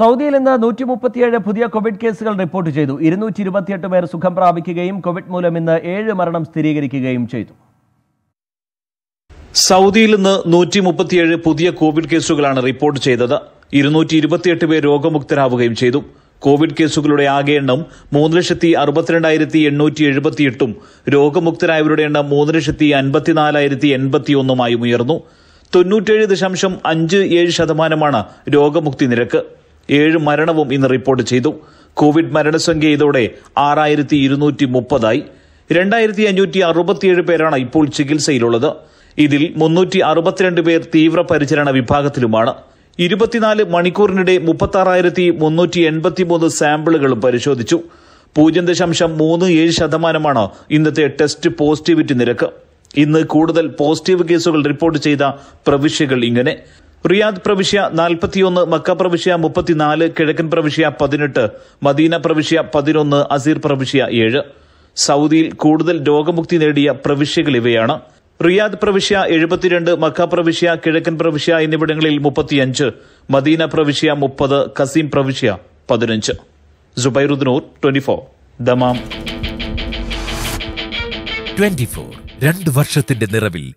സൗദിയിൽ ഇന്ന് നൂറ്റി മുപ്പത്തിയേഴ് പുതിയ കോവിഡ് കേസുകൾ റിപ്പോർട്ട് ചെയ്തു ഇരുന്നൂറ്റി ഇരുപത്തിയെട്ട് പേർ സുഖം പ്രാപിക്കുകയും കോവിഡ് മൂലം ഇന്ന് ഏഴ് മരണം സ്ഥിരീകരിക്കുകയും ചെയ്തു സൗദിയിൽ ഇന്ന് നൂറ്റി മുപ്പത്തിയേഴ് പുതിയ കോവിഡ് കേസുകളാണ് റിപ്പോർട്ട് ചെയ്തത് ഇരുന്നൂറ്റി ഇരുപത്തിയെട്ട് പേർ രോഗമുക്തരാവുകയും ചെയ്തു കോവിഡ് കേസുകളുടെ ആകെ എണ്ണം മൂന്ന് ലക്ഷത്തി അറുപത്തിരണ്ടായിരത്തി എണ്ണൂറ്റി എഴുപത്തിയെട്ടും രോഗമുക്തരായവരുടെ എണ്ണം മൂന്ന് ലക്ഷത്തി അൻപത്തിനാലായിരത്തി എൺപത്തിയൊന്നുമായും ഉയർന്നു തൊണ്ണൂറ്റേഴ് ദശാംശം അഞ്ച് ഏഴ് ശതമാനമാണ് രോഗമുക്തി നിരക്ക് ഏഴ് മരണവും ഇന്ന് റിപ്പോർട്ട് ചെയ്തു കോവിഡ് മരണസംഖ്യ ഇതോടെ ആറായിരത്തി ഇരുന്നൂറ്റി മുപ്പതായി രണ്ടായിരത്തി അഞ്ഞൂറ്റി അറുപത്തിയേഴ് പേരാണ് ഇപ്പോൾ ചികിത്സയിലുള്ളത് ഇതിൽ മുന്നൂറ്റി അറുപത്തിരണ്ട് പേർ തീവ്രപരിചരണ വിഭാഗത്തിലുമാണ് ഇരുപത്തിനാല് മണിക്കൂറിനിടെ മുപ്പത്തി ആറായിരത്തി മുന്നൂറ്റി എൺപത്തിമൂന്ന് സാമ്പിളുകളും പരിശോധിച്ചു പൂജ്യം ദശാംശം മൂന്ന് ഏഴ് ശതമാനമാണ് ഇന്നത്തെ ടെസ്റ്റ് പോസിറ്റിവിറ്റി നിരക്ക് ഇന്ന് കൂടുതൽ പോസിറ്റീവ് കേസുകൾ റിപ്പോർട്ട് ചെയ്ത പ്രവിശ്യകൾ ഇങ്ങനെ റിയാദ് പ്രവിശ്യ നാൽപ്പത്തിയൊന്ന് മക്ക പ്രവിശ്യ മുപ്പത്തിനാല് കിഴക്കൻ പ്രവിശ്യ പതിനെട്ട് മദീന പ്രവിശ്യ പതിനൊന്ന് അസീർ പ്രവിശ്യ ഏഴ് സൗദിയിൽ കൂടുതൽ രോഗമുക്തി നേടിയ പ്രവിശ്യകൾ ഇവയാണ് റിയാദ് പ്രവിശ്യ എഴുപത്തിരണ്ട് മക്ക പ്രവിശ്യ കിഴക്കൻ പ്രവിശ്യ എന്നിവിടങ്ങളിൽ മുപ്പത്തിയഞ്ച് മദീന പ്രവിശ്യ മുപ്പത് കസീം പ്രവിശ്യ പതിനഞ്ച് ജുബൈറുദ്നൂർ twenty four Dammam twenty four രണ്ട് വർഷത്തിന്റെ നിറവിൽ